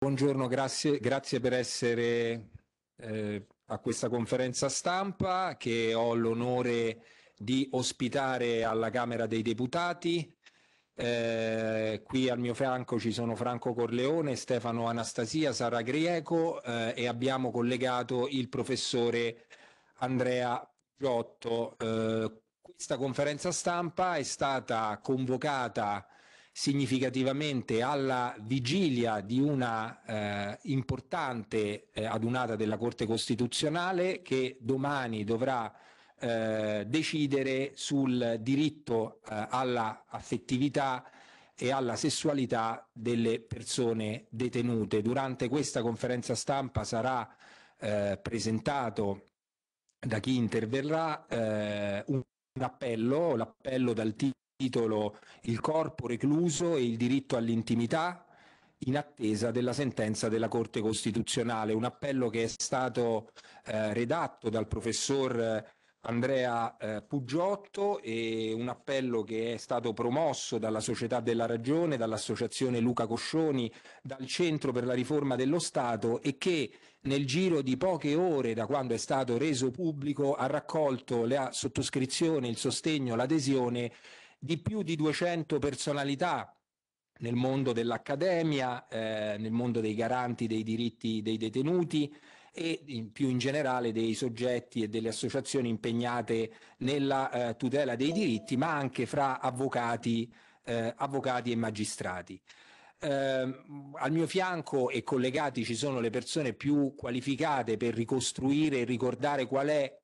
Buongiorno, grazie, grazie, per essere eh, a questa conferenza stampa che ho l'onore di ospitare alla Camera dei Deputati. Eh, qui al mio fianco ci sono Franco Corleone, Stefano Anastasia, Sara Grieco eh, e abbiamo collegato il professore Andrea Giotto. Eh, questa conferenza stampa è stata convocata significativamente alla vigilia di una eh, importante eh, adunata della Corte Costituzionale che domani dovrà eh, decidere sul diritto eh, alla affettività e alla sessualità delle persone detenute. Durante questa conferenza stampa sarà eh, presentato da chi interverrà eh, un appello, l'appello dal titolo titolo Il corpo recluso e il diritto all'intimità in attesa della sentenza della Corte Costituzionale, un appello che è stato eh, redatto dal professor eh, Andrea eh, Puggiotto e un appello che è stato promosso dalla Società della Ragione, dall'Associazione Luca Coscioni, dal Centro per la Riforma dello Stato e che nel giro di poche ore da quando è stato reso pubblico ha raccolto la sottoscrizione, il sostegno, l'adesione di più di 200 personalità nel mondo dell'accademia, eh, nel mondo dei garanti dei diritti dei detenuti e in più in generale dei soggetti e delle associazioni impegnate nella eh, tutela dei diritti, ma anche fra avvocati, eh, avvocati e magistrati. Ehm, al mio fianco e collegati ci sono le persone più qualificate per ricostruire e ricordare qual è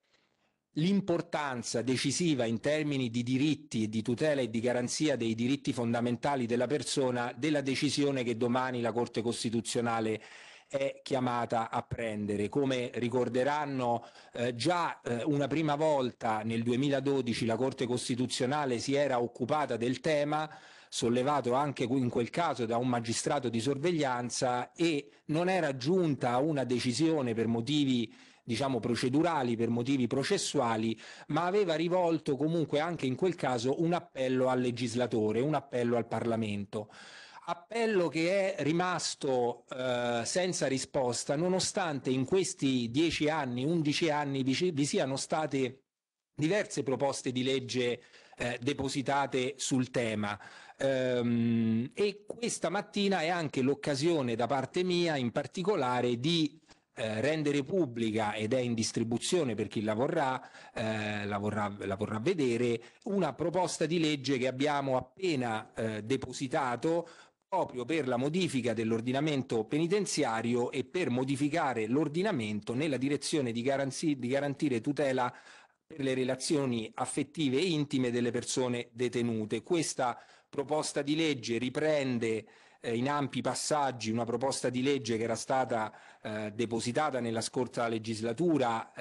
l'importanza decisiva in termini di diritti, e di tutela e di garanzia dei diritti fondamentali della persona della decisione che domani la Corte Costituzionale è chiamata a prendere. Come ricorderanno eh, già eh, una prima volta nel 2012 la Corte Costituzionale si era occupata del tema, sollevato anche in quel caso da un magistrato di sorveglianza e non era giunta a una decisione per motivi diciamo procedurali, per motivi processuali, ma aveva rivolto comunque anche in quel caso un appello al legislatore, un appello al Parlamento appello che è rimasto eh, senza risposta, nonostante in questi dieci anni, undici anni vi, vi siano state diverse proposte di legge eh, depositate sul tema ehm, e questa mattina è anche l'occasione da parte mia in particolare di eh, rendere pubblica ed è in distribuzione per chi la vorrà, eh, la, vorrà, la vorrà vedere, una proposta di legge che abbiamo appena eh, depositato proprio per la modifica dell'ordinamento penitenziario e per modificare l'ordinamento nella direzione di, garanzi- di garantire tutela per le relazioni affettive e intime delle persone detenute. Questa proposta di legge riprende eh, in ampi passaggi una proposta di legge che era stata eh, depositata nella scorsa legislatura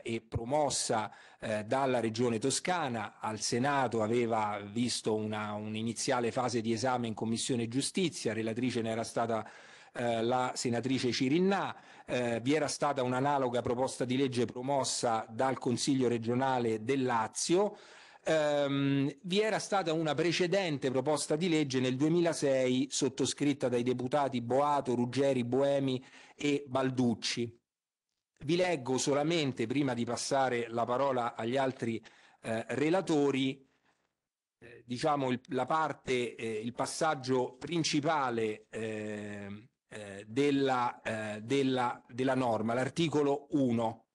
eh, e promossa eh, dalla Regione Toscana. Al Senato aveva visto una, un'iniziale fase di esame in Commissione Giustizia, relatrice ne era stata eh, la senatrice Cirinnà, eh, vi era stata un'analoga proposta di legge promossa dal Consiglio regionale del Lazio, ehm, vi era stata una precedente proposta di legge nel 2006 sottoscritta dai deputati Boato, Ruggeri, Boemi e Balducci. Vi leggo solamente, prima di passare la parola agli altri eh, relatori, eh, diciamo il, la parte, eh, il passaggio principale ehm, eh, della, eh, della, della norma, l'articolo 1.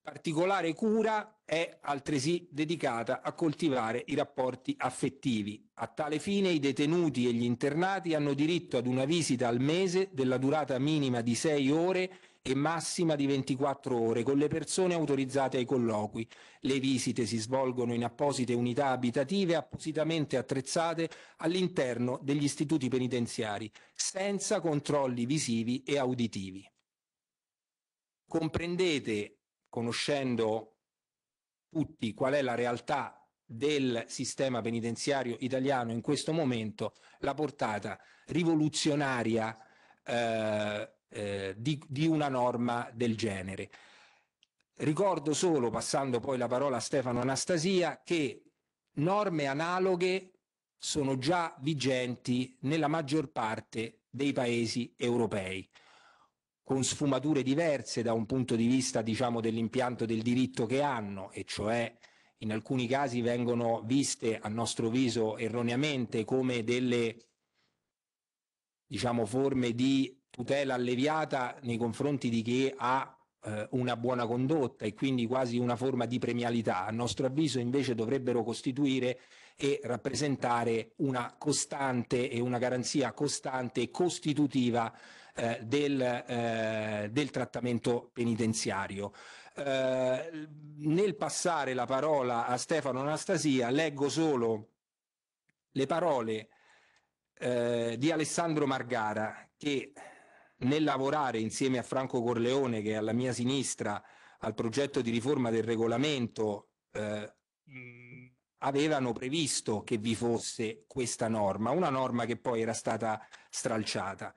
Particolare cura è altresì dedicata a coltivare i rapporti affettivi. A tale fine i detenuti e gli internati hanno diritto ad una visita al mese della durata minima di 6 ore e massima di 24 ore con le persone autorizzate ai colloqui. Le visite si svolgono in apposite unità abitative appositamente attrezzate all'interno degli istituti penitenziari, senza controlli visivi e auditivi. Comprendete, conoscendo tutti qual è la realtà del sistema penitenziario italiano in questo momento, la portata rivoluzionaria eh, eh, di, di una norma del genere. Ricordo solo, passando poi la parola a Stefano Anastasia, che norme analoghe sono già vigenti nella maggior parte dei paesi europei con sfumature diverse da un punto di vista diciamo, dell'impianto del diritto che hanno, e cioè in alcuni casi vengono viste a nostro viso erroneamente come delle diciamo, forme di tutela alleviata nei confronti di chi ha eh, una buona condotta e quindi quasi una forma di premialità, a nostro avviso invece dovrebbero costituire e rappresentare una costante e una garanzia costante e costitutiva eh, del, eh, del, trattamento penitenziario. Eh, nel passare la parola a Stefano Anastasia leggo solo le parole eh, di Alessandro Margara che nel lavorare insieme a Franco Corleone che è alla mia sinistra al progetto di riforma del regolamento eh, avevano previsto che vi fosse questa norma, una norma che poi era stata stralciata.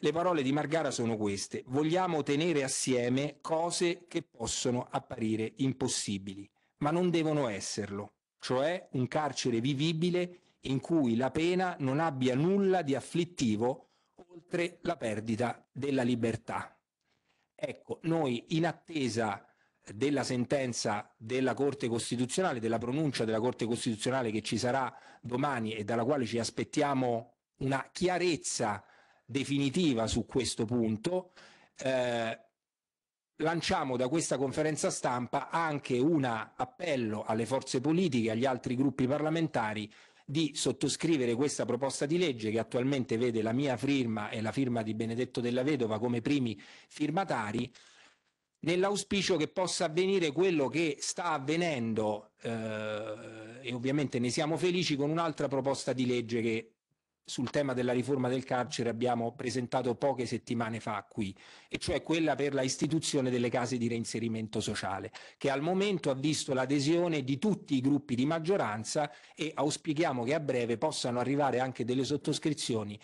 Le parole di Margara sono queste. Vogliamo tenere assieme cose che possono apparire impossibili, ma non devono esserlo, cioè un carcere vivibile in cui la pena non abbia nulla di afflittivo oltre la perdita della libertà. Ecco, noi in attesa della sentenza della Corte Costituzionale, della pronuncia della Corte Costituzionale che ci sarà domani e dalla quale ci aspettiamo una chiarezza definitiva su questo punto. Eh, lanciamo da questa conferenza stampa anche un appello alle forze politiche agli altri gruppi parlamentari di sottoscrivere questa proposta di legge che attualmente vede la mia firma e la firma di Benedetto della Vedova come primi firmatari nell'auspicio che possa avvenire quello che sta avvenendo eh, e ovviamente ne siamo felici con un'altra proposta di legge che sul tema della riforma del carcere abbiamo presentato poche settimane fa qui, e cioè quella per la istituzione delle case di reinserimento sociale, che al momento ha visto l'adesione di tutti i gruppi di maggioranza e auspichiamo che a breve possano arrivare anche delle sottoscrizioni,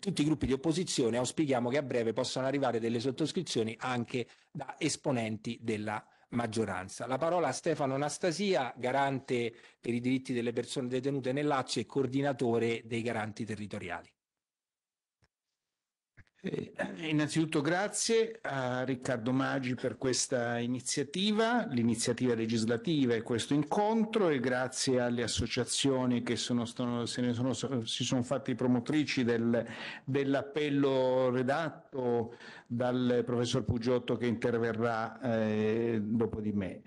tutti i gruppi di opposizione auspichiamo che a breve possano arrivare delle sottoscrizioni anche da esponenti della maggioranza. La parola a Stefano Anastasia, garante per i diritti delle persone detenute nel Lazio e coordinatore dei garanti territoriali. Eh, eh, innanzitutto grazie a Riccardo Maggi per questa iniziativa, l'iniziativa legislativa e questo incontro e grazie alle associazioni che sono, sono, sono, si sono fatte promotrici del, dell'appello redatto dal professor Pugiotto che interverrà eh, dopo di me.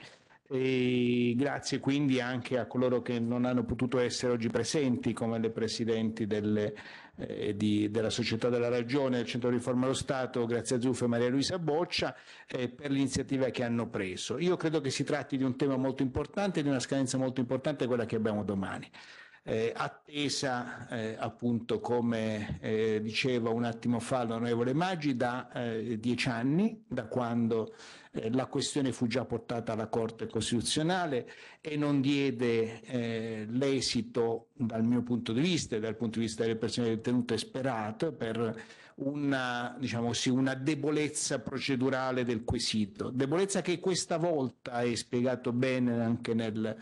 E grazie quindi anche a coloro che non hanno potuto essere oggi presenti come le presidenti delle eh, di, della Società della Ragione, del Centro Riforma dello Stato, Grazia a Zuffa e Maria Luisa Boccia, eh, per l'iniziativa che hanno preso. Io credo che si tratti di un tema molto importante, di una scadenza molto importante, quella che abbiamo domani eh, attesa eh, appunto come eh, diceva un attimo fa l'onorevole Maggi da eh, dieci anni, da quando eh, la questione fu già portata alla Corte Costituzionale e non diede eh, l'esito dal mio punto di vista e dal punto di vista delle persone detenute sperato per una, diciamo così, una debolezza procedurale del quesito, debolezza che questa volta è spiegato bene anche nel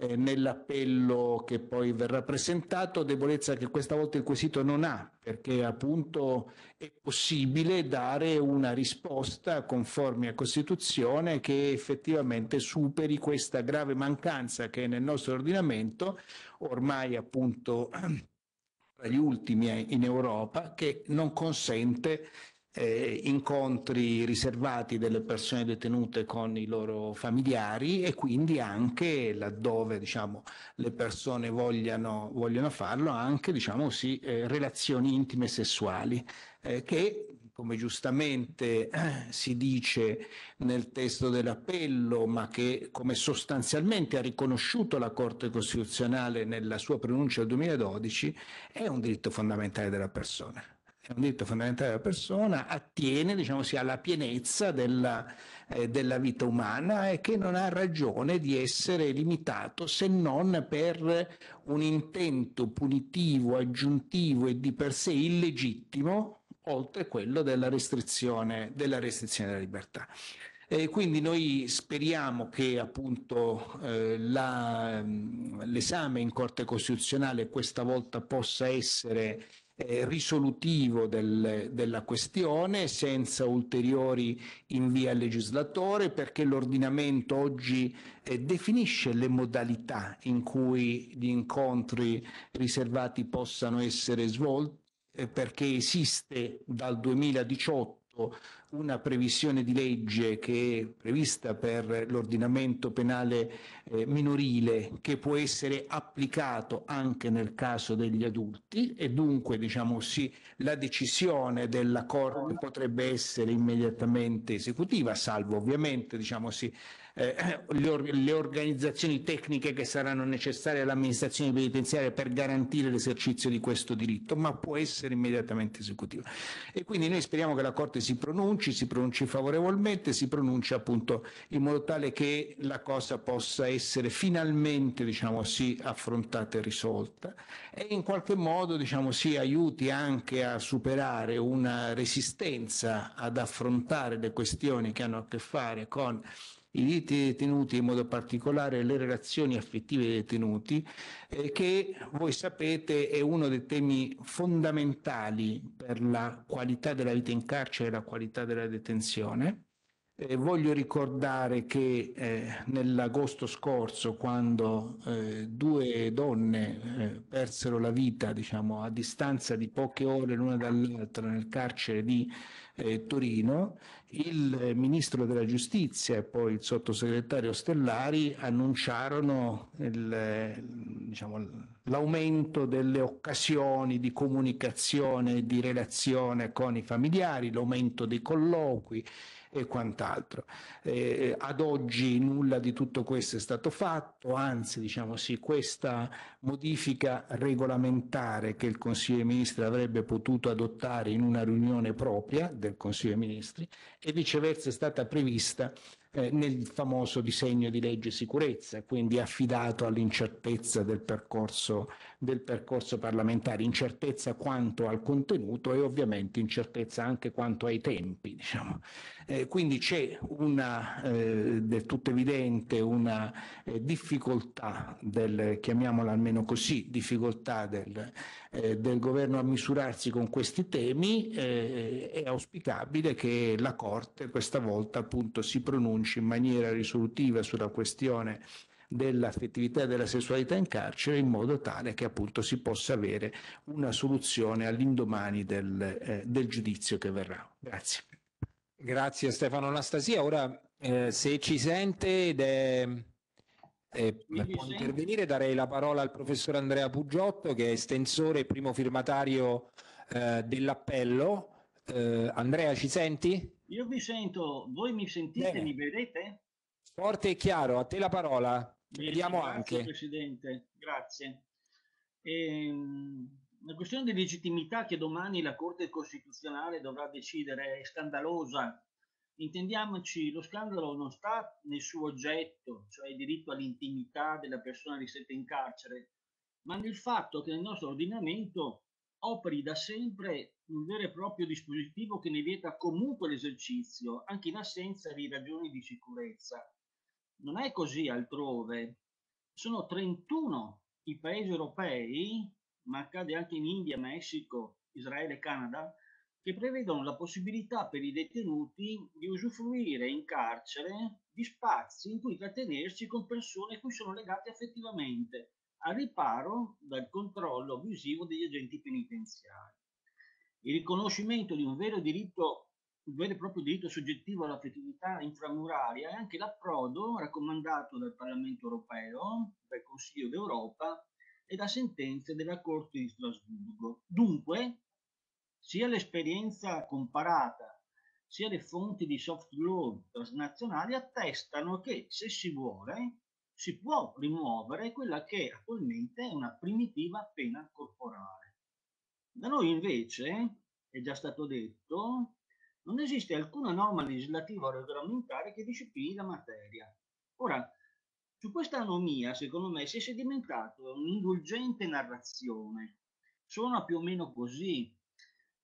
eh, nell'appello che poi verrà presentato, debolezza che questa volta il quesito non ha, perché appunto è possibile dare una risposta conforme a Costituzione che effettivamente superi questa grave mancanza che nel nostro ordinamento, ormai appunto tra gli ultimi in Europa, che non consente eh, incontri riservati delle persone detenute con i loro familiari e quindi anche laddove diciamo, le persone vogliano, vogliono farlo, anche diciamo, sì, eh, relazioni intime e sessuali eh, che come giustamente eh, si dice nel testo dell'appello, ma che come sostanzialmente ha riconosciuto la Corte Costituzionale nella sua pronuncia del 2012, è un diritto fondamentale della persona è un diritto fondamentale della persona, attiene diciamo, alla pienezza della, eh, della, vita umana e che non ha ragione di essere limitato se non per un intento punitivo, aggiuntivo e di per sé illegittimo, oltre quello della restrizione della, restrizione della libertà. Eh, quindi noi speriamo che appunto, eh, la, mm, l'esame in Corte Costituzionale questa volta possa essere eh, risolutivo del, della questione senza ulteriori invii al legislatore perché l'ordinamento oggi eh, definisce le modalità in cui gli incontri riservati possano essere svolti eh, perché esiste dal 2018 una previsione di legge che è prevista per l'ordinamento penale eh, minorile che può essere applicato anche nel caso degli adulti e dunque diciamo sì la decisione della Corte potrebbe essere immediatamente esecutiva salvo ovviamente diciamo sì eh, eh, le, le organizzazioni tecniche che saranno necessarie all'amministrazione penitenziaria per garantire l'esercizio di questo diritto, ma può essere immediatamente esecutiva. E quindi noi speriamo che la Corte si pronunci, si pronunci favorevolmente, si pronunci appunto in modo tale che la cosa possa essere finalmente diciamo, sì, affrontata e risolta e in qualche modo diciamo, sì, aiuti anche a superare una resistenza ad affrontare le questioni che hanno a che fare con i diritti dei detenuti, in modo particolare le relazioni affettive dei detenuti, eh, che voi sapete è uno dei temi fondamentali per la qualità della vita in carcere e la qualità della detenzione. Eh, voglio ricordare che eh, nell'agosto scorso, quando eh, due donne eh, persero la vita, diciamo, a distanza di poche ore l'una dall'altra nel carcere di eh, Torino, il ministro della giustizia e poi il sottosegretario Stellari annunciarono il, diciamo, l'aumento delle occasioni di comunicazione e di relazione con i familiari, l'aumento dei colloqui, e quant'altro. Eh, eh, ad oggi nulla di tutto questo è stato fatto, anzi diciamo sì, questa modifica regolamentare che il Consiglio dei Ministri avrebbe potuto adottare in una riunione propria del Consiglio dei Ministri e viceversa è stata prevista eh, nel famoso disegno di legge sicurezza, quindi affidato all'incertezza del percorso, del percorso parlamentare, incertezza quanto al contenuto e ovviamente incertezza anche quanto ai tempi. Diciamo. Eh, quindi c'è una, eh, del tutto evidente una eh, difficoltà del, chiamiamola almeno così, difficoltà del, eh, del governo a misurarsi con questi temi, eh, è auspicabile che la Corte questa volta appunto si pronunci in maniera risolutiva sulla questione dell'affettività e della sessualità in carcere in modo tale che appunto si possa avere una soluzione all'indomani del, eh, del giudizio che verrà. Grazie. Grazie Stefano Anastasia. Ora eh, se ci sente ed è eh, può intervenire, darei la parola al professor Andrea Puggiotto che è estensore e primo firmatario eh, dell'appello. Eh, Andrea ci senti? Io vi sento, voi mi sentite, Bene. mi vedete? Forte e chiaro, a te la parola. Bene, vediamo grazie, anche. Presidente, grazie. Ehm, la questione di legittimità che domani la Corte Costituzionale dovrà decidere è scandalosa intendiamoci, lo scandalo non sta nel suo oggetto, cioè il diritto all'intimità della persona ristretta in carcere, ma nel fatto che nel nostro ordinamento operi da sempre un vero e proprio dispositivo che ne vieta comunque l'esercizio, anche in assenza di ragioni di sicurezza. Non è così altrove. Sono 31 i paesi europei, ma accade anche in India, Messico, Israele e Canada, che prevedono la possibilità per i detenuti di usufruire in carcere di spazi in cui trattenersi con persone a cui sono legati affettivamente, al riparo dal controllo abusivo degli agenti penitenziari. Il riconoscimento di un vero diritto un vero e proprio diritto soggettivo all'affettività inframuraria è anche l'approdo raccomandato dal Parlamento europeo, dal Consiglio d'Europa e da sentenze della Corte di Strasburgo. Dunque, sia l'esperienza comparata sia le fonti di soft law transnazionali attestano che se si vuole si può rimuovere quella che attualmente è una primitiva pena corporale. Da noi invece, è già stato detto, non esiste alcuna norma legislativa o regolamentare che disciplini la materia. Ora, su questa anomia, secondo me, si è sedimentato un'indulgente narrazione. Suona più o meno così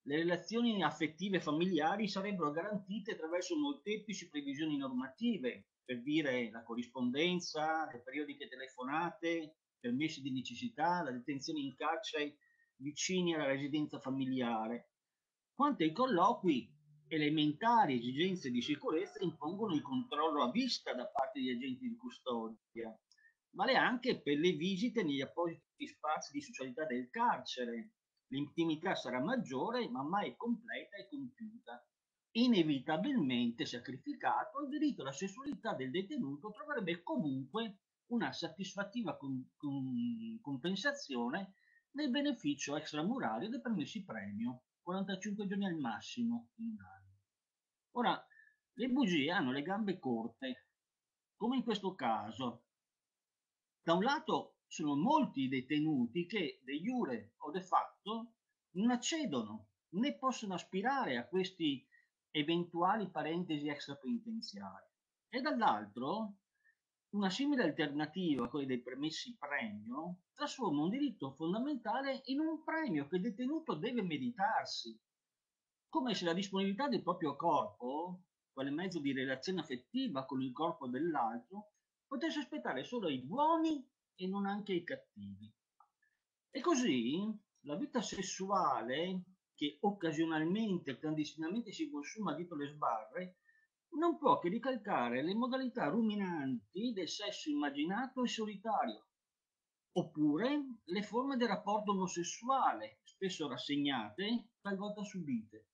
le relazioni affettive familiari sarebbero garantite attraverso molteplici previsioni normative, per dire la corrispondenza, le periodiche telefonate, permessi di necessità, la detenzione in carcere vicini alla residenza familiare, quanto ai colloqui elementari esigenze di sicurezza impongono il controllo a vista da parte degli agenti di custodia, vale anche per le visite negli appositi spazi di socialità del carcere, l'intimità sarà maggiore ma mai completa e compiuta. Inevitabilmente sacrificato, il diritto alla sessualità del detenuto troverebbe comunque una soddisfattiva con, con, compensazione nel beneficio extramurario dei permessi premio, 45 giorni al massimo in un anno. Ora, le bugie hanno le gambe corte, come in questo caso. Da un lato sono molti i detenuti che de jure o de facto tutto, non accedono né possono aspirare a questi eventuali parentesi extrapenitenziari. E dall'altro, una simile alternativa quella dei permessi premio trasforma un diritto fondamentale in un premio che il detenuto deve meditarsi, come se la disponibilità del proprio corpo, quale mezzo di relazione affettiva con il corpo dell'altro, potesse aspettare solo i buoni e non anche i cattivi. E così la vita sessuale che occasionalmente e clandestinamente si consuma dietro le sbarre non può che ricalcare le modalità ruminanti del sesso immaginato e solitario, oppure le forme del rapporto omosessuale, spesso rassegnate, talvolta subite.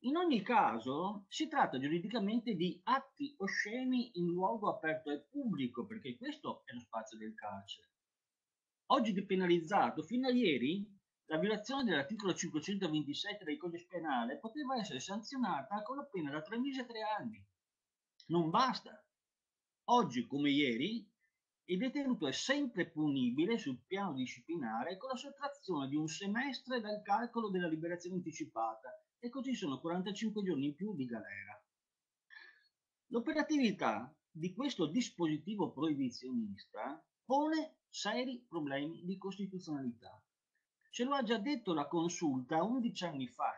In ogni caso, si tratta giuridicamente di atti osceni in luogo aperto al pubblico, perché questo è lo spazio del carcere. Oggi depenalizzato, fino a ieri la violazione dell'articolo 527 del codice penale poteva essere sanzionata con la pena da tre mesi a tre anni. Non basta. Oggi come ieri il detenuto è sempre punibile sul piano disciplinare con la sottrazione di un semestre dal calcolo della liberazione anticipata e così sono 45 giorni in più di galera. L'operatività di questo dispositivo proibizionista pone seri problemi di costituzionalità Ce lo ha già detto la consulta 11 anni fa.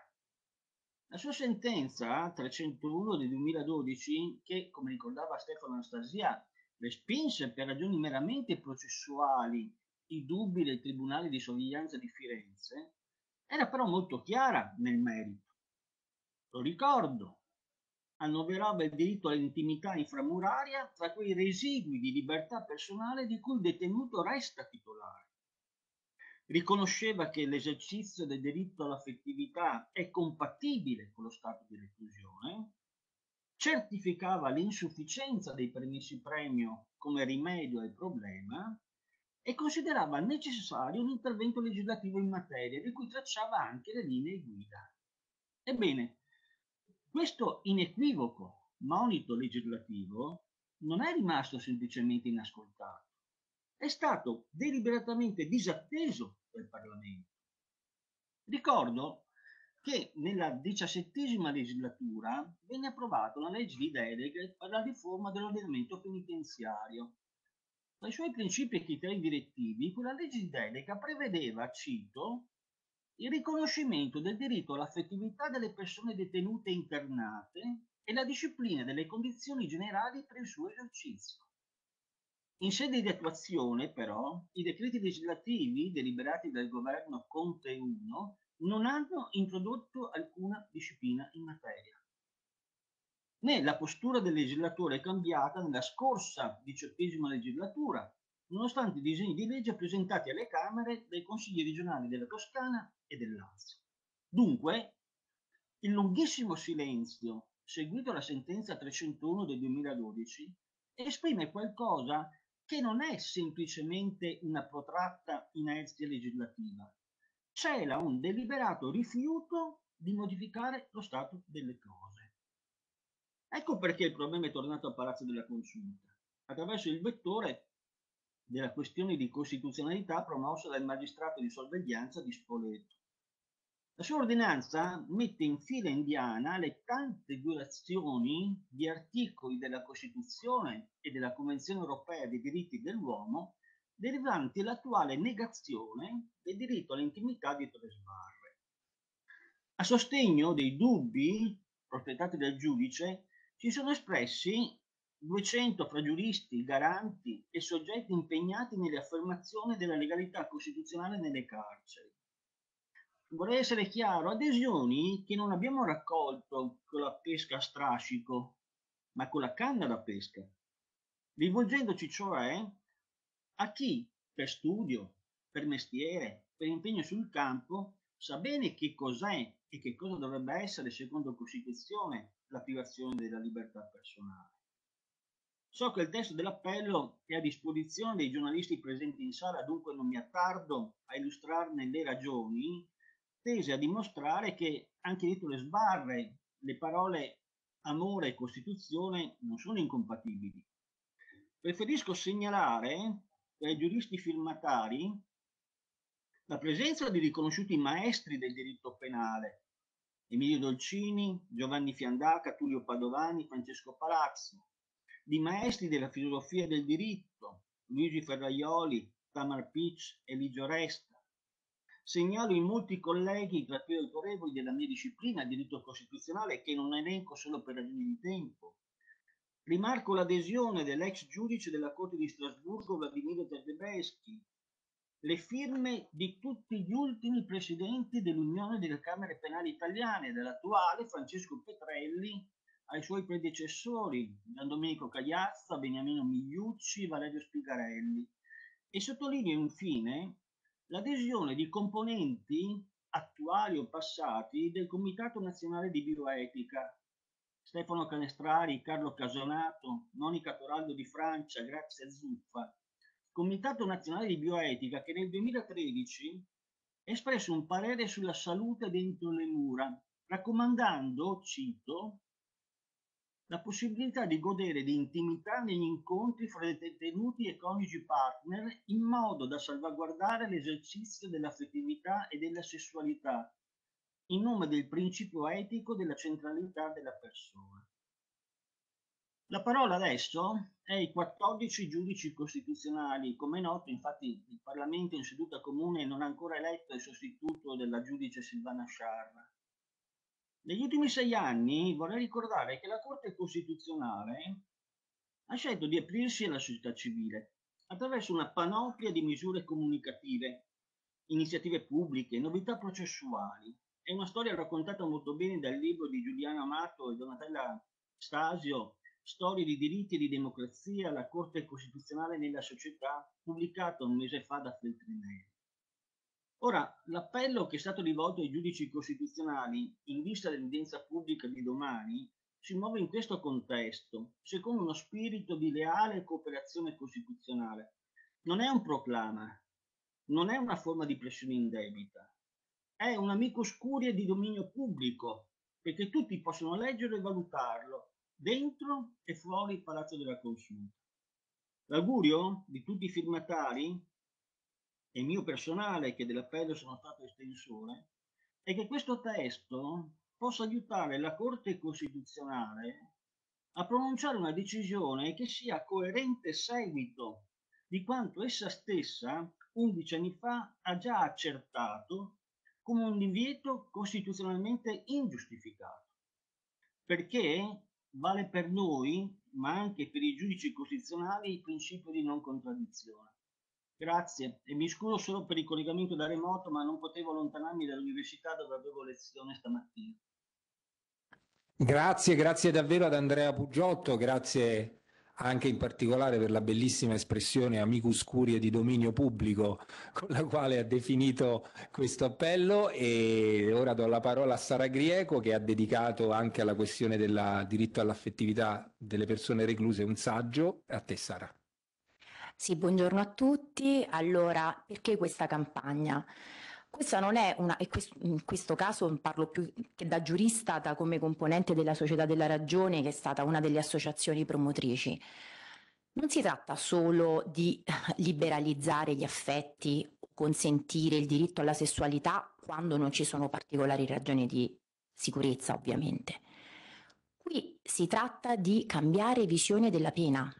La sua sentenza 301 del 2012, che come ricordava Stefano Anastasia, respinse per ragioni meramente processuali i dubbi del Tribunale di Sorveglianza di Firenze, era però molto chiara nel merito. Lo ricordo, annoverava il diritto all'intimità inframuraria tra quei residui di libertà personale di cui il detenuto resta titolare riconosceva che l'esercizio del diritto all'affettività è compatibile con lo stato di reclusione, certificava l'insufficienza dei permessi premio come rimedio al problema e considerava necessario un intervento legislativo in materia, di cui tracciava anche le linee guida. Ebbene, questo inequivoco monito legislativo non è rimasto semplicemente inascoltato è stato deliberatamente disatteso dal Parlamento. Ricordo che nella diciassettesima legislatura venne approvata una legge di delega per la riforma dell'ordinamento penitenziario. Tra i suoi principi e criteri direttivi, quella legge di delega prevedeva, cito, il riconoscimento del diritto all'affettività delle persone detenute e internate e la disciplina delle condizioni generali per il suo esercizio. In sede di attuazione, però, i decreti legislativi deliberati dal governo Conte 1 non hanno introdotto alcuna disciplina in materia. Né la postura del legislatore è cambiata nella scorsa diciottesima legislatura, nonostante i disegni di legge presentati alle Camere dai consigli regionali della Toscana e del Lazio. Dunque, il lunghissimo silenzio seguito alla sentenza 301 del 2012 esprime qualcosa che non è semplicemente una protratta inerzia legislativa, cela un deliberato rifiuto di modificare lo stato delle cose. Ecco perché il problema è tornato al Palazzo della Consulta, attraverso il vettore della questione di costituzionalità promossa dal magistrato di sorveglianza di Spoleto. La sua ordinanza mette in fila indiana le tante violazioni di articoli della Costituzione e della Convenzione europea dei diritti dell'uomo derivanti dall'attuale negazione del diritto all'intimità di le sbarre. A sostegno dei dubbi prospettati dal giudice ci sono espressi 200 fra giuristi, garanti e soggetti impegnati nell'affermazione della legalità costituzionale nelle carceri vorrei essere chiaro, adesioni che non abbiamo raccolto con la pesca a strascico, ma con la canna da pesca, rivolgendoci cioè a chi per studio, per mestiere, per impegno sul campo sa bene che cos'è e che cosa dovrebbe essere secondo Costituzione la privazione della libertà personale. So che il testo dell'appello è a disposizione dei giornalisti presenti in sala, dunque non mi attardo a illustrarne le ragioni, tese a dimostrare che anche dietro le sbarre le parole amore e costituzione non sono incompatibili. Preferisco segnalare ai giuristi firmatari la presenza di riconosciuti maestri del diritto penale, Emilio Dolcini, Giovanni Fiandaca, Tullio Padovani, Francesco Palazzo, di maestri della filosofia del diritto, Luigi Ferraioli, Tamar Pitch, Eligio Rest, Segnalo in molti colleghi, tra più autorevoli della mia disciplina, diritto costituzionale, che non elenco solo per ragioni di tempo. Rimarco l'adesione dell'ex giudice della Corte di Strasburgo Vladimiro Tardebeschi, le firme di tutti gli ultimi presidenti dell'Unione delle Camere Penali Italiane, dall'attuale Francesco Petrelli ai suoi predecessori, Gian Domenico Cagliazza, Beniamino Migliucci, Valerio Spigarelli. E sottolineo infine l'adesione di componenti attuali o passati del Comitato Nazionale di Bioetica. Stefano Canestrari, Carlo Casonato, Monica Toraldo di Francia, Grazia Zuffa. Comitato Nazionale di Bioetica che nel 2013 ha espresso un parere sulla salute dentro le mura, raccomandando, cito, la possibilità di godere di intimità negli incontri fra detenuti e coniugi partner in modo da salvaguardare l'esercizio dell'affettività e della sessualità in nome del principio etico della centralità della persona. La parola adesso è ai 14 giudici costituzionali, come è noto infatti il Parlamento in seduta comune non ha ancora eletto il sostituto della giudice Silvana Sciarra. Negli ultimi sei anni vorrei ricordare che la Corte Costituzionale ha scelto di aprirsi alla società civile attraverso una panoplia di misure comunicative, iniziative pubbliche, novità processuali. È una storia raccontata molto bene dal libro di Giuliano Amato e Donatella Stasio, Storie di diritti e di democrazia, la Corte Costituzionale nella società, pubblicato un mese fa da Feltrinelli. Ora, l'appello che è stato rivolto ai giudici costituzionali in vista dell'udienza pubblica di domani si muove in questo contesto, secondo uno spirito di leale cooperazione costituzionale. Non è un proclama, non è una forma di pressione indebita, è un amico scurie di dominio pubblico, perché tutti possono leggerlo e valutarlo, dentro e fuori il Palazzo della Consulta. L'augurio di tutti i firmatari e mio personale che dell'appello sono stato estensore, è che questo testo possa aiutare la Corte Costituzionale a pronunciare una decisione che sia coerente seguito di quanto essa stessa 11 anni fa ha già accertato come un divieto costituzionalmente ingiustificato, perché vale per noi, ma anche per i giudici costituzionali, il principio di non contraddizione. Grazie e mi scuso solo per il collegamento da remoto, ma non potevo allontanarmi dall'università dove avevo lezione stamattina. Grazie, grazie davvero ad Andrea Pugiotto, grazie anche in particolare per la bellissima espressione amicus curia di dominio pubblico con la quale ha definito questo appello e ora do la parola a Sara Grieco che ha dedicato anche alla questione del diritto all'affettività delle persone recluse un saggio. A te Sara. Sì, buongiorno a tutti. Allora, perché questa campagna? Questa non è una, e questo, in questo caso parlo più che da giurista, da come componente della Società della Ragione, che è stata una delle associazioni promotrici. Non si tratta solo di liberalizzare gli affetti consentire il diritto alla sessualità quando non ci sono particolari ragioni di sicurezza, ovviamente. Qui si tratta di cambiare visione della pena,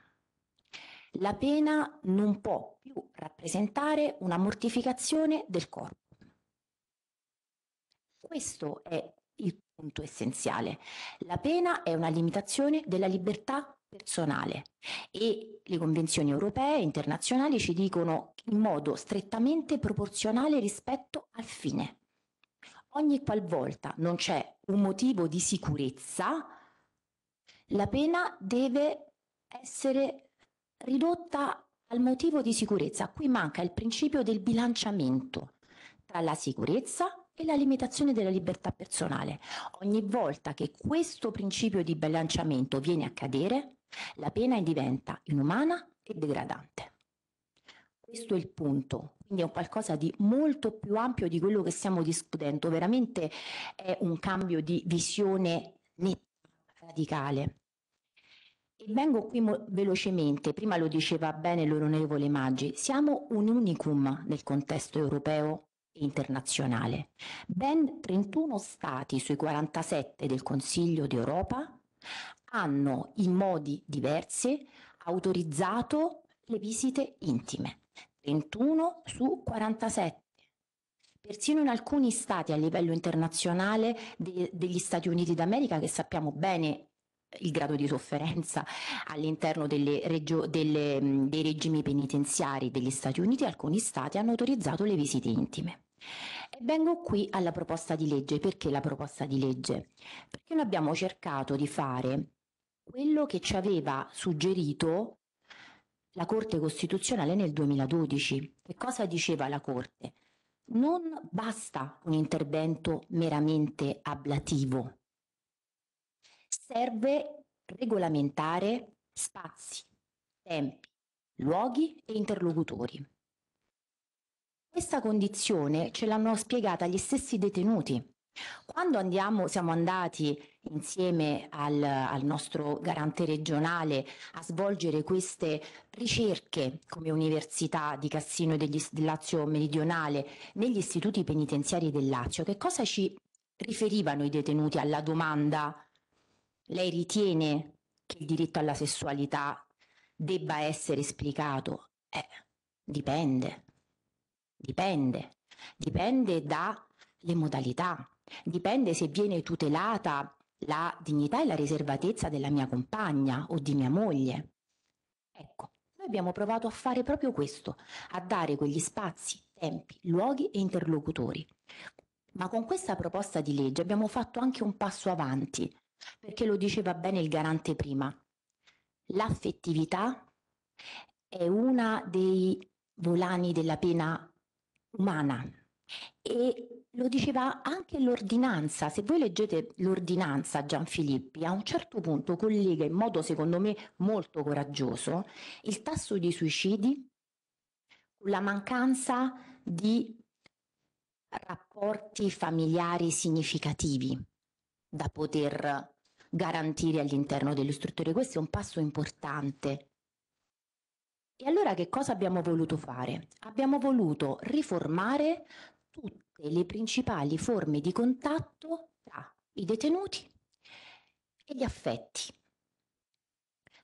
la pena non può più rappresentare una mortificazione del corpo. Questo è il punto essenziale. La pena è una limitazione della libertà personale e le convenzioni europee e internazionali ci dicono in modo strettamente proporzionale rispetto al fine. Ogni qualvolta non c'è un motivo di sicurezza, la pena deve essere ridotta al motivo di sicurezza. Qui manca il principio del bilanciamento tra la sicurezza e la limitazione della libertà personale. Ogni volta che questo principio di bilanciamento viene a cadere, la pena diventa inumana e degradante. Questo è il punto, quindi è un qualcosa di molto più ampio di quello che stiamo discutendo, veramente è un cambio di visione netta, radicale. Vengo qui mo- velocemente, prima lo diceva bene l'onorevole Maggi, siamo un unicum nel contesto europeo e internazionale. Ben 31 Stati sui 47 del Consiglio d'Europa hanno in modi diversi autorizzato le visite intime. 31 su 47. Persino in alcuni stati a livello internazionale de- degli Stati Uniti d'America, che sappiamo bene il grado di sofferenza all'interno delle regio- delle, dei regimi penitenziari degli Stati Uniti, alcuni stati hanno autorizzato le visite intime. E vengo qui alla proposta di legge. Perché la proposta di legge? Perché noi abbiamo cercato di fare quello che ci aveva suggerito la Corte Costituzionale nel 2012. Che cosa diceva la Corte? Non basta un intervento meramente ablativo, serve regolamentare spazi, tempi, luoghi e interlocutori. Questa condizione ce l'hanno spiegata gli stessi detenuti. Quando andiamo, siamo andati insieme al, al nostro garante regionale a svolgere queste ricerche come Università di Cassino e degli, del Lazio Meridionale negli istituti penitenziari del Lazio, che cosa ci riferivano i detenuti alla domanda lei ritiene che il diritto alla sessualità debba essere esplicato? Eh, dipende, dipende, dipende dalle modalità, dipende se viene tutelata la dignità e la riservatezza della mia compagna o di mia moglie. Ecco, noi abbiamo provato a fare proprio questo, a dare quegli spazi, tempi, luoghi e interlocutori. Ma con questa proposta di legge abbiamo fatto anche un passo avanti, perché lo diceva bene il garante prima, l'affettività è uno dei volani della pena umana e lo diceva anche l'ordinanza, se voi leggete l'ordinanza Gianfilippi, a un certo punto collega in modo secondo me molto coraggioso il tasso di suicidi con la mancanza di rapporti familiari significativi da poter garantire all'interno dell'istruttore. Questo è un passo importante. E allora che cosa abbiamo voluto fare? Abbiamo voluto riformare tutte le principali forme di contatto tra i detenuti e gli affetti.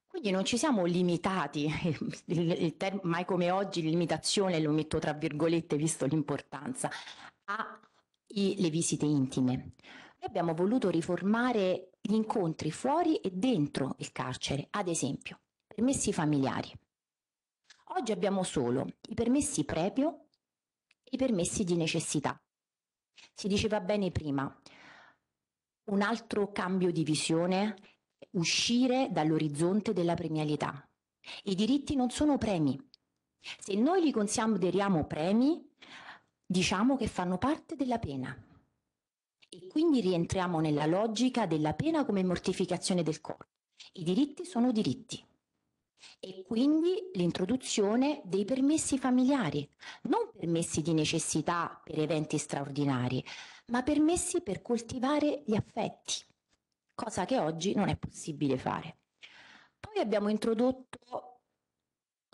Quindi non ci siamo limitati, mai come oggi limitazione lo metto tra virgolette visto l'importanza, alle visite intime abbiamo voluto riformare gli incontri fuori e dentro il carcere, ad esempio, permessi familiari. Oggi abbiamo solo i permessi previo e i permessi di necessità. Si diceva bene prima, un altro cambio di visione, uscire dall'orizzonte della premialità. I diritti non sono premi. Se noi li consideriamo premi, diciamo che fanno parte della pena. E quindi rientriamo nella logica della pena come mortificazione del corpo. I diritti sono diritti. E quindi l'introduzione dei permessi familiari, non permessi di necessità per eventi straordinari, ma permessi per coltivare gli affetti, cosa che oggi non è possibile fare. Poi abbiamo introdotto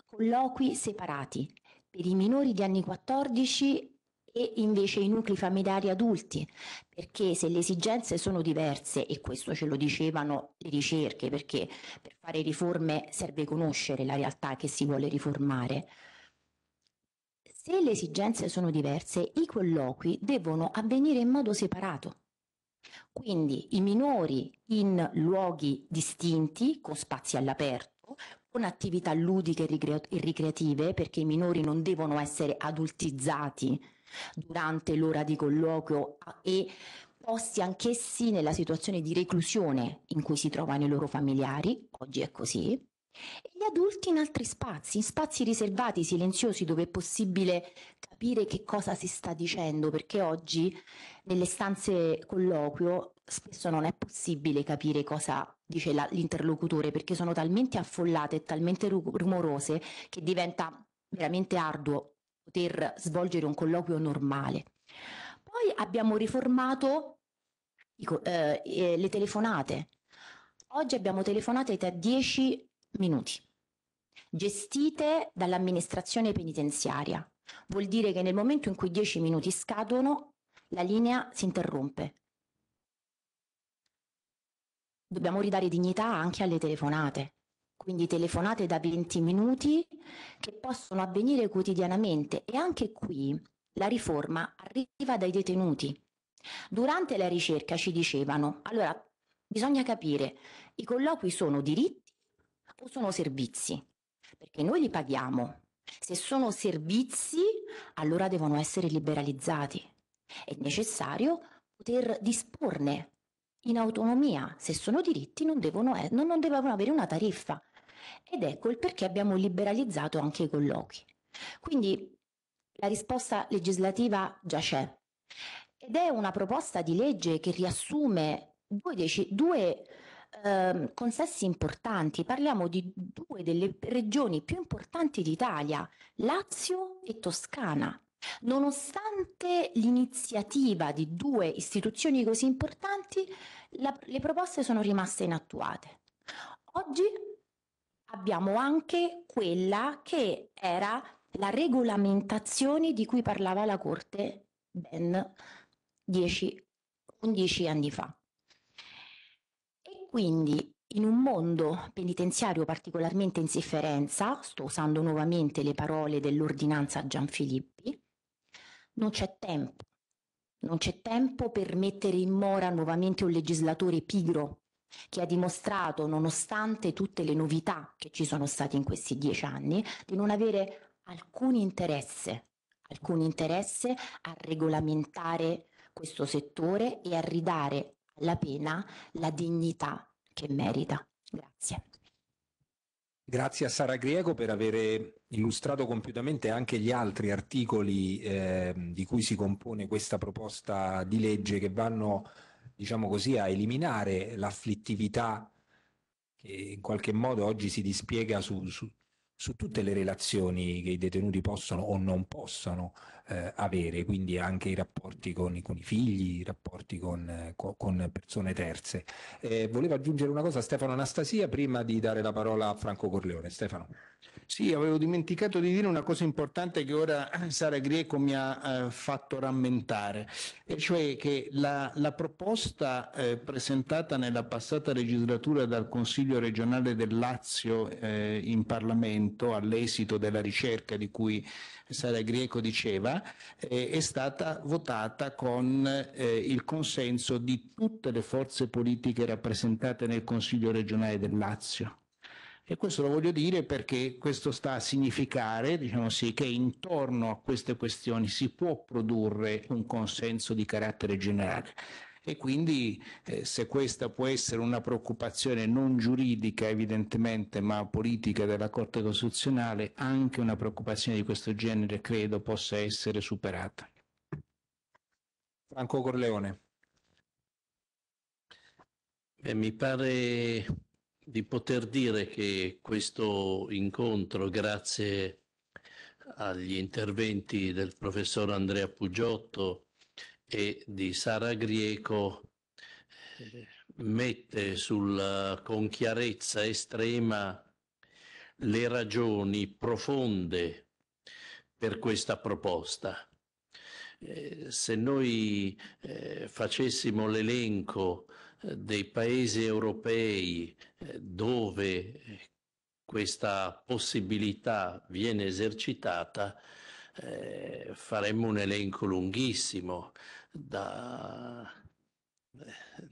colloqui separati per i minori di anni 14 e invece i nuclei familiari adulti, perché se le esigenze sono diverse, e questo ce lo dicevano le ricerche, perché per fare riforme serve conoscere la realtà che si vuole riformare, se le esigenze sono diverse, i colloqui devono avvenire in modo separato. Quindi i minori in luoghi distinti, con spazi all'aperto, con attività ludiche e ricreative, perché i minori non devono essere adultizzati durante l'ora di colloquio e posti anch'essi nella situazione di reclusione in cui si trovano i loro familiari, oggi è così, e gli adulti in altri spazi, in spazi riservati, silenziosi, dove è possibile capire che cosa si sta dicendo, perché oggi nelle stanze colloquio spesso non è possibile capire cosa dice la, l'interlocutore, perché sono talmente affollate e talmente rumorose che diventa veramente arduo poter svolgere un colloquio normale. Poi abbiamo riformato dico, eh, eh le telefonate. Oggi abbiamo telefonate da 10 minuti, gestite dall'amministrazione penitenziaria. Vuol dire che nel momento in cui 10 minuti scadono, la linea si interrompe. Dobbiamo ridare dignità anche alle telefonate quindi telefonate da 20 minuti che possono avvenire quotidianamente e anche qui la riforma arriva dai detenuti. Durante la ricerca ci dicevano, allora bisogna capire, i colloqui sono diritti o sono servizi? Perché noi li paghiamo. Se sono servizi, allora devono essere liberalizzati. È necessario poter disporne in autonomia. Se sono diritti non devono, non, devono avere una tariffa. Ed ecco il perché abbiamo liberalizzato anche i colloqui. Quindi la risposta legislativa già c'è. Ed è una proposta di legge che riassume due, dec- due eh, consessi importanti. Parliamo di due delle regioni più importanti d'Italia, Lazio e Toscana. Nonostante l'iniziativa di due istituzioni così importanti, la, le proposte sono rimaste inattuate. Oggi abbiamo anche quella che era la regolamentazione di cui parlava la Corte ben 10, 11 anni fa. E quindi in un mondo penitenziario particolarmente in sofferenza, sto usando nuovamente le parole dell'ordinanza Gianfilippi, non c'è tempo. Non c'è tempo per mettere in mora nuovamente un legislatore pigro che ha dimostrato, nonostante tutte le novità che ci sono state in questi dieci anni, di non avere alcun interesse, alcun interesse a regolamentare questo settore e a ridare alla pena la dignità che merita. Grazie. Grazie a Sara Griego per aver illustrato compiutamente anche gli altri articoli eh, di cui si compone questa proposta di legge che vanno diciamo così, a eliminare l'afflittività che in qualche modo oggi si dispiega su, su, su tutte le relazioni che i detenuti possono o non possono eh, avere, quindi anche i rapporti con, con i figli, i rapporti con, eh, con persone terze. Eh, volevo aggiungere una cosa a Stefano Anastasia prima di dare la parola a Franco Corleone. Stefano. Sì, avevo dimenticato di dire una cosa importante che ora Sara Grieco mi ha eh, fatto rammentare, e cioè che la, la proposta eh, presentata nella passata legislatura dal Consiglio regionale del Lazio eh, in Parlamento all'esito della ricerca di cui Sara Grieco diceva, Camera eh, è stata votata con eh, il consenso di tutte le forze politiche rappresentate nel Consiglio regionale del Lazio. E questo lo voglio dire perché questo sta a significare diciamo sì, che intorno a queste questioni si può produrre un consenso di carattere generale e quindi eh, se questa può essere una preoccupazione non giuridica evidentemente ma politica della Corte Costituzionale, anche una preoccupazione di questo genere credo possa essere superata. Franco Corleone. Beh, mi pare di poter dire che questo incontro, grazie agli interventi del professor Andrea Pugiotto, e di Sara Grieco eh, mette sul, eh, con chiarezza estrema le ragioni profonde per questa proposta. Eh, se noi facessimo l'elenco dei paesi europei dove questa possibilità viene esercitata, faremmo un elenco lunghissimo da,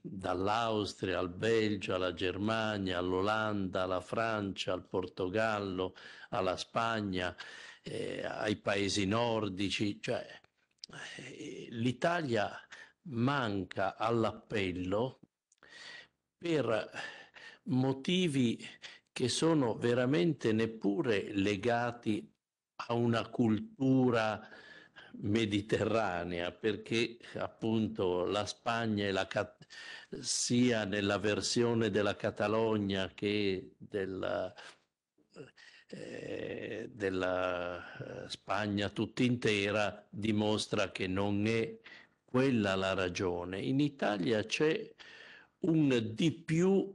dall'Austria al Belgio, alla Germania, all'Olanda, alla Francia, al Portogallo, alla Spagna, eh, ai paesi nordici. Cioè, eh, L'Italia manca all'appello per motivi che sono veramente neppure legati a una cultura mediterranea perché appunto la Spagna e la Cat- sia nella versione della Catalogna che della, eh, della eh, Spagna tutta intera dimostra che non è quella la ragione. In Italia c'è un di più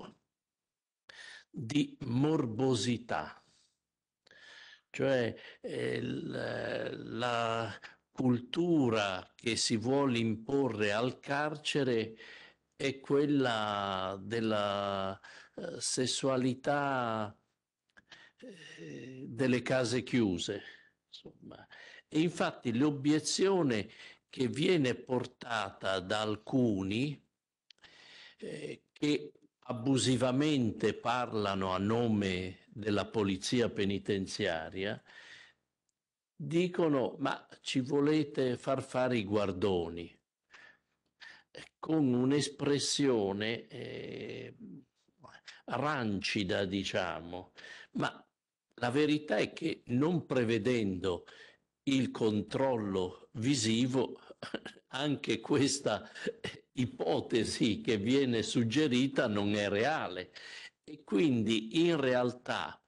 di morbosità cioè eh, la, cultura che si vuole imporre al carcere è quella della eh, sessualità eh, delle case chiuse. Insomma. E infatti l'obiezione che viene portata da alcuni eh, che abusivamente parlano a nome della polizia penitenziaria dicono ma ci volete far fare i guardoni con un'espressione eh, rancida diciamo ma la verità è che non prevedendo il controllo visivo anche questa ipotesi che viene suggerita non è reale e quindi in realtà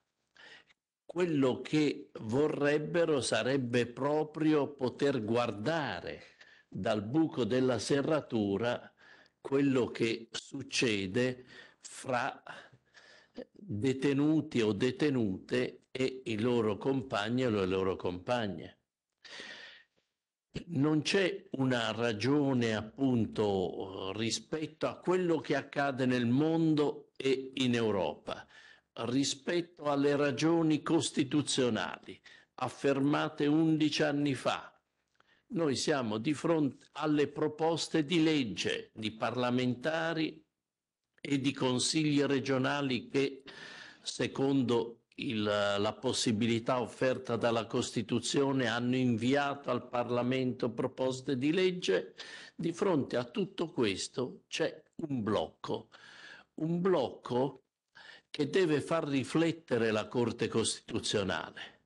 quello che vorrebbero sarebbe proprio poter guardare dal buco della serratura quello che succede fra detenuti o detenute e i loro compagni o le loro compagne. Non c'è una ragione appunto rispetto a quello che accade nel mondo e in Europa rispetto alle ragioni costituzionali affermate 11 anni fa. Noi siamo di fronte alle proposte di legge di parlamentari e di consigli regionali che, secondo il, la possibilità offerta dalla Costituzione, hanno inviato al Parlamento proposte di legge, di fronte a tutto questo c'è un blocco. Un blocco che deve far riflettere la Corte Costituzionale,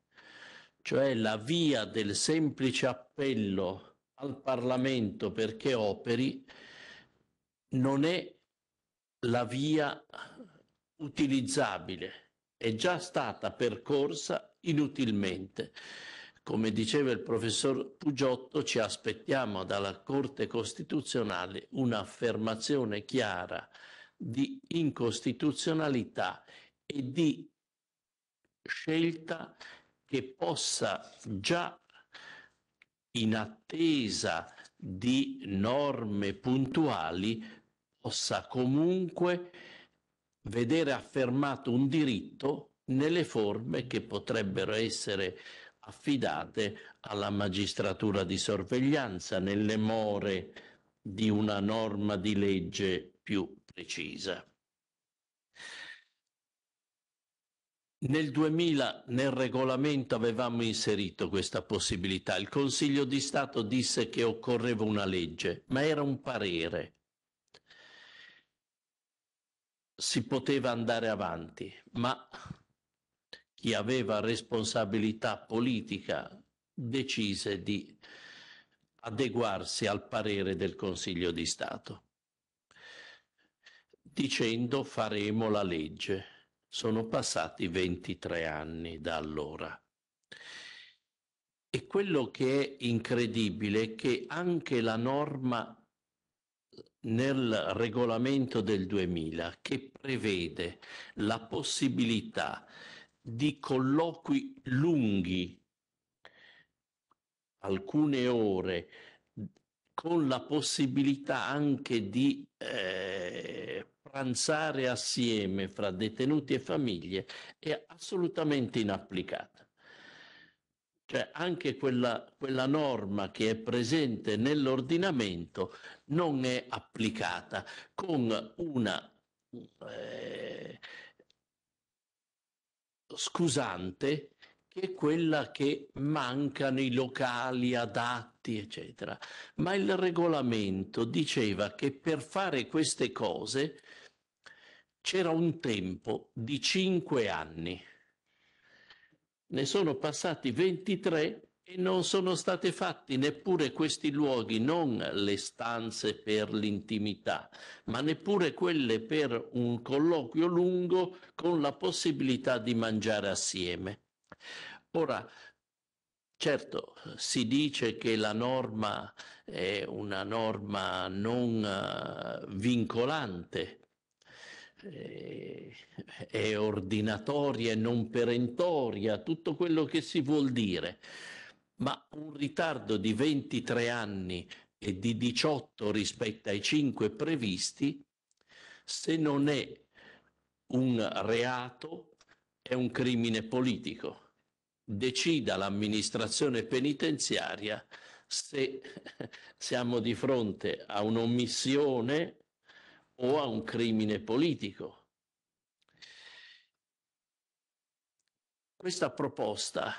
cioè la via del semplice appello al Parlamento perché operi non è la via utilizzabile, è già stata percorsa inutilmente. Come diceva il professor Pugiotto, ci aspettiamo dalla Corte Costituzionale un'affermazione chiara di incostituzionalità e di scelta che possa già in attesa di norme puntuali possa comunque vedere affermato un diritto nelle forme che potrebbero essere affidate alla magistratura di sorveglianza nelle more di una norma di legge più precisa. Nel 2000 nel regolamento avevamo inserito questa possibilità. Il Consiglio di Stato disse che occorreva una legge, ma era un parere. Si poteva andare avanti, ma chi aveva responsabilità politica decise di adeguarsi al parere del Consiglio di Stato dicendo faremo la legge. Sono passati 23 anni da allora. E quello che è incredibile è che anche la norma eh, nel regolamento del 2000 che prevede la possibilità di colloqui lunghi, alcune ore, con la possibilità anche di eh, pranzare assieme fra detenuti e famiglie è assolutamente inapplicata. Cioè anche quella, quella norma che è presente nell'ordinamento non è applicata con una eh, scusante che è quella che mancano i locali adatti, eccetera. Ma il regolamento diceva che per fare queste cose c'era un tempo di 5 anni. Ne sono passati 23 e non sono stati fatti neppure questi luoghi, non le stanze per l'intimità, ma neppure quelle per un colloquio lungo con la possibilità di mangiare assieme. Ora, Certo, si dice che la norma è una norma non eh, vincolante, eh, è ordinatoria e non perentoria, tutto quello che si vuol dire, ma un ritardo di 23 anni e di 18 rispetto ai 5 previsti, se non è un reato, è un crimine politico. Decida l'amministrazione penitenziaria se siamo di fronte a un'omissione o a un crimine politico. Questa proposta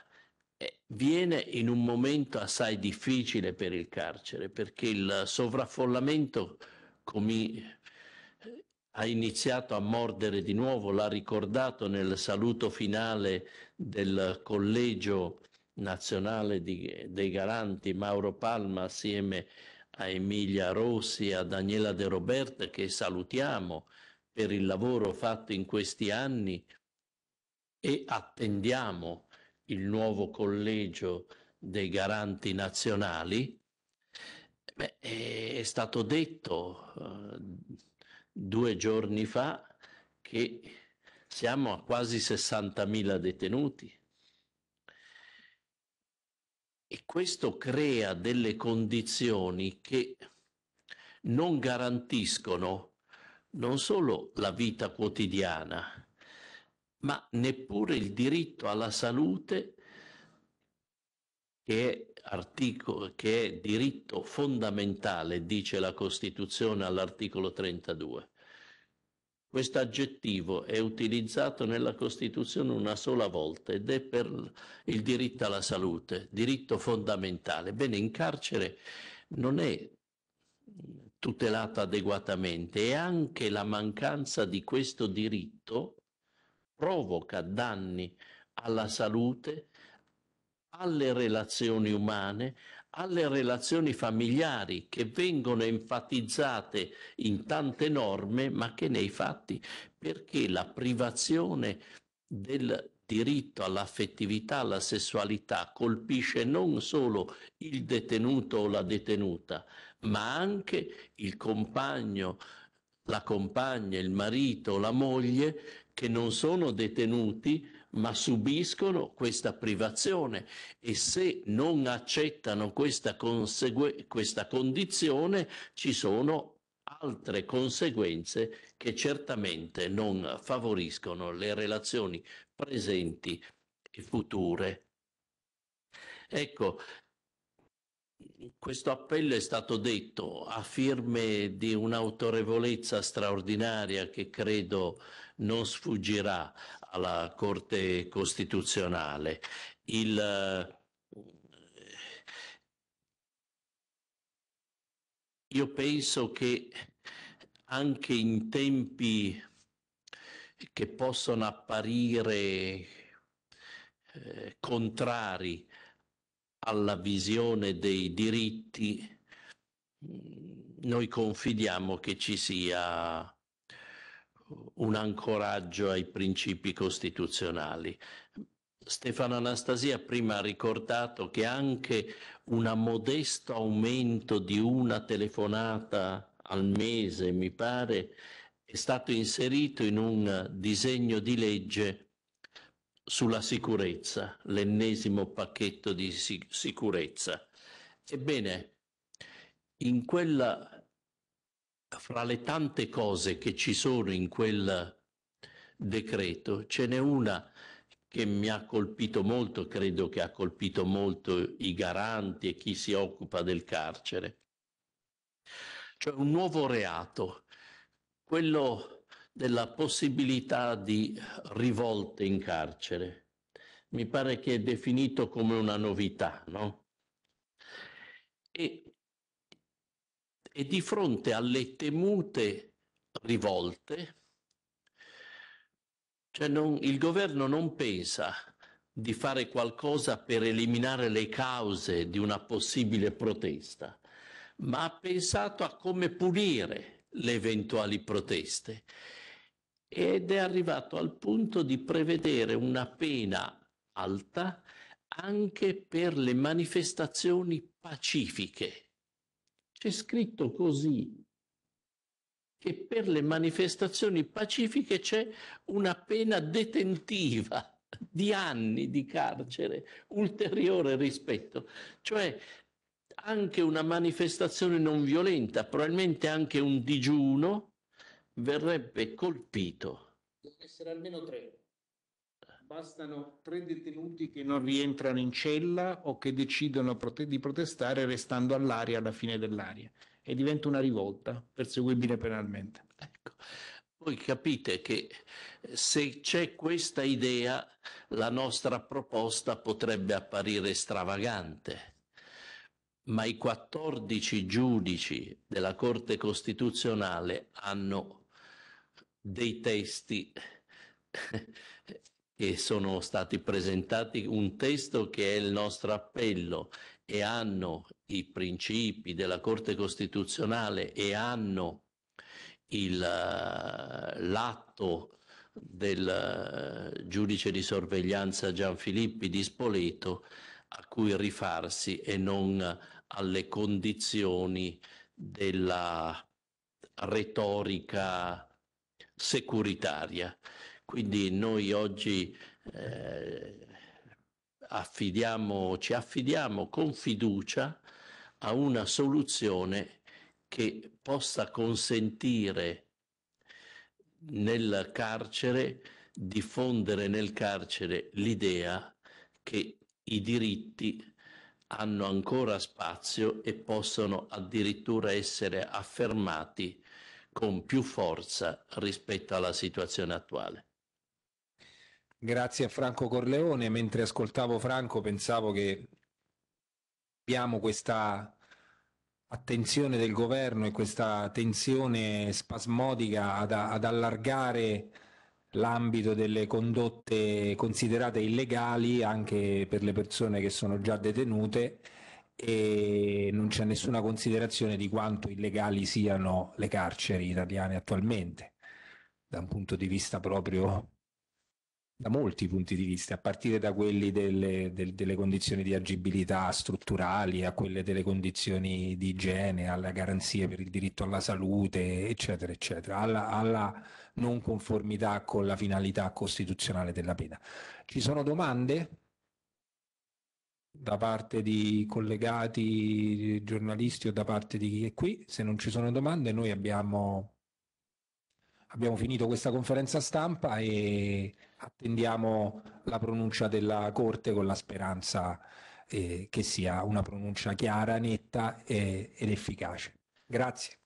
eh, viene in un momento assai difficile per il carcere perché il sovraffollamento come eh, ha iniziato a mordere di nuovo, l'ha ricordato nel saluto finale del collegio nazionale di, dei garanti Mauro Palma assieme a a Emilia Rossi, a Daniela De Roberta che salutiamo per il lavoro fatto in questi anni e attendiamo il nuovo collegio dei garanti nazionali, Beh, è stato detto eh, due giorni fa che siamo a quasi 60.000 detenuti e questo crea delle condizioni che non garantiscono non solo la vita quotidiana, ma neppure il diritto alla salute che è, articolo, che è diritto fondamentale, dice la Costituzione all'articolo 32. Questo aggettivo è utilizzato nella Costituzione una sola volta ed è per il diritto alla salute, diritto fondamentale. Bene, in carcere non è tutelato adeguatamente e anche la mancanza di questo diritto provoca danni alla salute, alle relazioni umane, alle relazioni familiari che vengono enfatizzate in tante norme ma che nei fatti perché la privazione del diritto all'affettività, alla sessualità colpisce non solo il detenuto o la detenuta, ma anche il compagno, la compagna, il marito, la moglie che non sono detenuti ma subiscono questa privazione e se non accettano questa, questa condizione ci sono altre conseguenze che certamente non favoriscono le relazioni presenti e future. Ecco, questo appello è stato detto a firme di un'autorevolezza straordinaria che credo non sfuggirà alla Corte Costituzionale. Il, eh, io penso che anche in tempi che possono apparire eh, contrari alla visione dei diritti, noi confidiamo che ci sia un ancoraggio ai principi costituzionali. Stefano Anastasia prima ha ricordato che anche un modesto aumento di una telefonata al mese, mi pare, è stato inserito in un disegno di legge sulla sicurezza, l'ennesimo pacchetto di sicurezza. Ebbene, in quella fra le tante cose che ci sono in quel decreto, ce n'è una che mi ha colpito molto, credo che ha colpito molto i garanti e chi si occupa del carcere. Cioè un nuovo reato, quello della possibilità di rivolte in carcere. Mi pare che è definito come una novità, no? E e di fronte alle temute rivolte, cioè non, il governo non pensa di fare qualcosa per eliminare le cause di una possibile protesta, ma ha pensato a come punire le eventuali proteste ed è arrivato al punto di prevedere una pena alta anche per le manifestazioni pacifiche c'è scritto così che per le manifestazioni pacifiche c'è una pena detentiva di anni di carcere, ulteriore rispetto. Cioè anche una manifestazione non violenta, probabilmente anche un digiuno, verrebbe colpito. Deve essere almeno tre bastano tre detenuti che non rientrano in cella o che decidono prote- di protestare restando all'aria alla fine dell'aria e diventa una rivolta perseguibile penalmente. Ecco. Voi capite che eh, se c'è questa idea, la nostra proposta potrebbe apparire stravagante, ma i 14 giudici della Corte Costituzionale hanno dei testi che sono stati presentati un testo che è il nostro appello e hanno i principi della Corte Costituzionale e hanno il, eh, l'atto del eh, giudice di sorveglianza Gianfilippi di Spoleto a cui rifarsi e non alle condizioni della retorica securitaria. Quindi noi oggi eh, affidiamo, ci affidiamo con fiducia a una soluzione che possa consentire nel carcere, diffondere nel carcere l'idea che i diritti hanno ancora spazio e possono addirittura essere affermati con più forza rispetto alla situazione attuale. Grazie a Franco Corleone. Mentre ascoltavo Franco pensavo che abbiamo questa attenzione del governo e questa tensione spasmodica ad, ad allargare l'ambito delle condotte considerate illegali anche per le persone che sono già detenute e non c'è nessuna considerazione di quanto illegali siano le carceri italiane attualmente da un punto di vista proprio da molti punti di vista, a partire da quelli delle, del, delle, condizioni di agibilità strutturali, a quelle delle condizioni di igiene, alle garanzie per il diritto alla salute, eccetera, eccetera, alla, alla non conformità con la finalità costituzionale della pena. Ci sono domande? da parte di collegati giornalisti o da parte di chi è qui, se non ci sono domande noi abbiamo, abbiamo finito questa conferenza stampa e attendiamo la pronuncia della Corte con la speranza eh, che sia una pronuncia chiara, netta e, eh, ed efficace. Grazie.